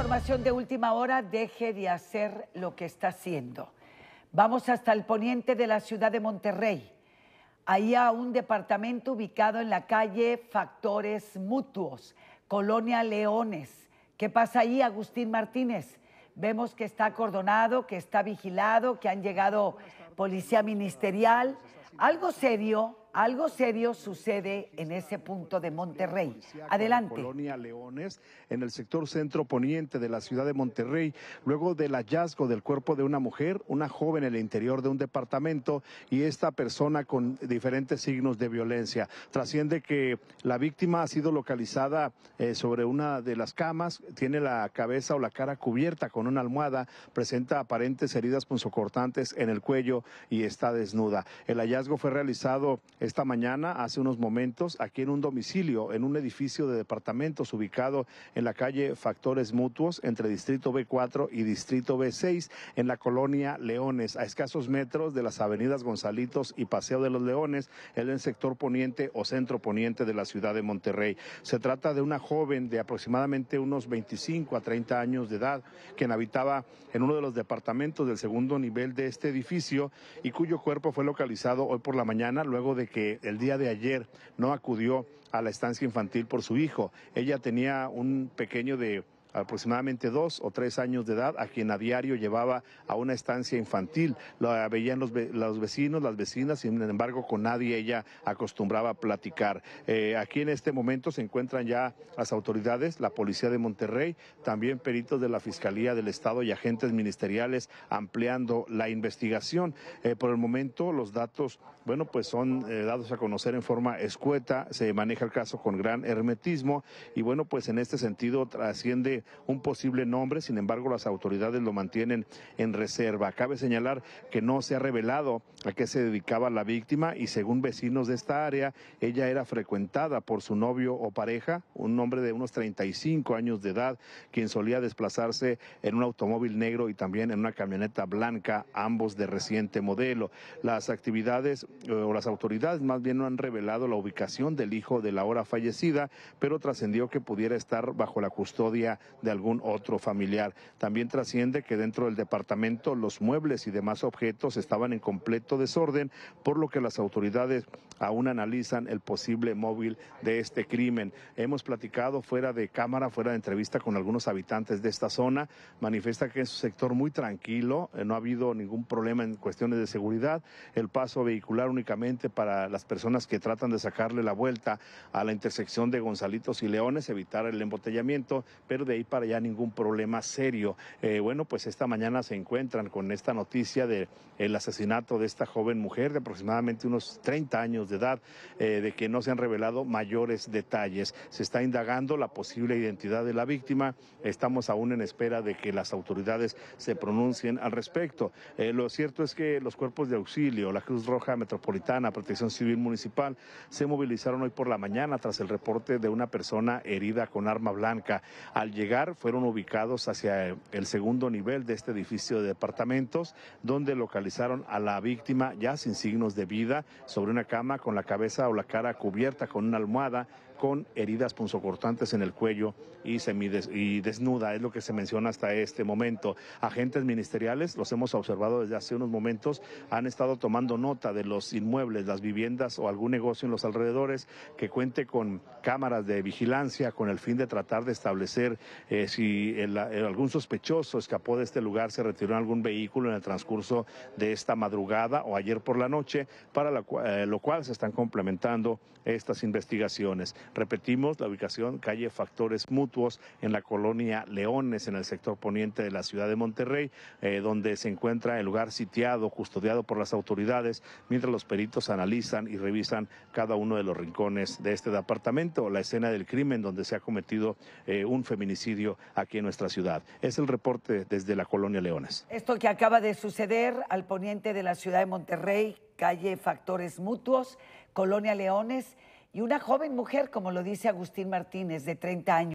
información de última hora, deje de hacer lo que está haciendo. Vamos hasta el poniente de la ciudad de Monterrey. Ahí a un departamento ubicado en la calle Factores Mutuos, Colonia Leones. ¿Qué pasa ahí, Agustín Martínez? Vemos que está acordonado, que está vigilado, que han llegado policía ministerial. Algo serio algo serio sucede en ese punto de Monterrey. Adelante. Colonia Leones, en el sector centro poniente de la ciudad de Monterrey, luego del hallazgo del cuerpo de una mujer, una joven en el interior de un departamento y esta persona con diferentes signos de violencia. Trasciende que la víctima ha sido localizada eh, sobre una de las camas, tiene la cabeza o la cara cubierta con una almohada, presenta aparentes heridas punzocortantes en el cuello y está desnuda. El hallazgo fue realizado esta mañana, hace unos momentos, aquí en un domicilio, en un edificio de departamentos ubicado en la calle Factores Mutuos entre Distrito B4 y Distrito B6 en la colonia Leones, a escasos metros de las avenidas Gonzalitos y Paseo de los Leones, en el sector poniente o centro poniente de la ciudad de Monterrey. Se trata de una joven de aproximadamente unos 25 a 30 años de edad, quien habitaba en uno de los departamentos del segundo nivel de este edificio y cuyo cuerpo fue localizado hoy por la mañana luego de que el día de ayer no acudió a la estancia infantil por su hijo. Ella tenía un pequeño de aproximadamente dos o tres años de edad, a quien a diario llevaba a una estancia infantil. La veían los, vecinos, las vecinas, sin embargo, con nadie ella acostumbraba a platicar. Eh, aquí en este momento se encuentran ya las autoridades, la Policía de Monterrey, también peritos de la Fiscalía del Estado y agentes ministeriales ampliando la investigación. Eh, por el momento, los datos, bueno, pues son eh, dados a conocer en forma escueta, se maneja el caso con gran hermetismo y, bueno, pues en este sentido trasciende un posible nombre, sin embargo las autoridades lo mantienen en reserva. Cabe señalar que no se ha revelado a qué se dedicaba la víctima y según vecinos de esta área, ella era frecuentada por su novio o pareja, un hombre de unos 35 años de edad, quien solía desplazarse en un automóvil negro y también en una camioneta blanca, ambos de reciente modelo. Las actividades eh, o las autoridades más bien no han revelado la ubicación del hijo de la hora fallecida, pero trascendió que pudiera estar bajo la custodia de algún otro familiar. También trasciende que dentro del departamento los muebles y demás objetos estaban en completo desorden, por lo que las autoridades aún analizan el posible móvil de este crimen. Hemos platicado fuera de cámara, fuera de entrevista con algunos habitantes de esta zona. Manifiesta que es un sector muy tranquilo, eh, no ha habido ningún problema en cuestiones de seguridad. El paso vehicular únicamente para las personas que tratan de sacarle la vuelta a la intersección de Gonzalitos y Leones, evitar el embotellamiento, pero de ahí para allá ningún problema serio. Eh, bueno, pues esta mañana se encuentran con esta noticia del asesinato de esta joven mujer de aproximadamente unos 30 años de edad, eh, de que no se han revelado mayores detalles. Se está indagando la posible identidad de la víctima. Estamos aún en espera de que las autoridades se pronuncien al respecto. Eh, lo cierto es que los cuerpos de auxilio, la Cruz Roja Metropolitana, Protección Civil Municipal, se movilizaron hoy por la mañana tras el reporte de una persona herida con arma blanca. Al llegar fueron ubicados hacia el segundo nivel de este edificio de departamentos, donde localizaron a la víctima ya sin signos de vida sobre una cama con la cabeza o la cara cubierta con una almohada con heridas punzocortantes en el cuello y, desnuda, es lo que se menciona hasta este momento. Agentes ministeriales, los hemos observado desde hace unos momentos, han estado tomando nota de los inmuebles, las viviendas o algún negocio en los alrededores que cuente con cámaras de vigilancia con el fin de tratar de establecer eh, si eh, algún sospechoso escapó de este lugar, se retiró en algún vehículo en el transcurso de esta madrugada o ayer por la noche, para eh, lo cual se están complementando estas investigaciones. Repetimos la ubicación, calle Factores Mutuos, en la colonia Leones, en el sector poniente de la ciudad de Monterrey, eh, donde se encuentra el lugar sitiado, custodiado por las autoridades, mientras los peritos analizan y revisan cada uno de los rincones de este departamento, la escena del crimen donde se ha cometido eh, un feminicidio aquí en nuestra ciudad. Es el reporte desde la colonia Leones. Esto que acaba de suceder al poniente de la ciudad de Monterrey, calle Factores Mutuos, colonia Leones. Y una joven mujer, como lo dice Agustín Martínez, de 30 años.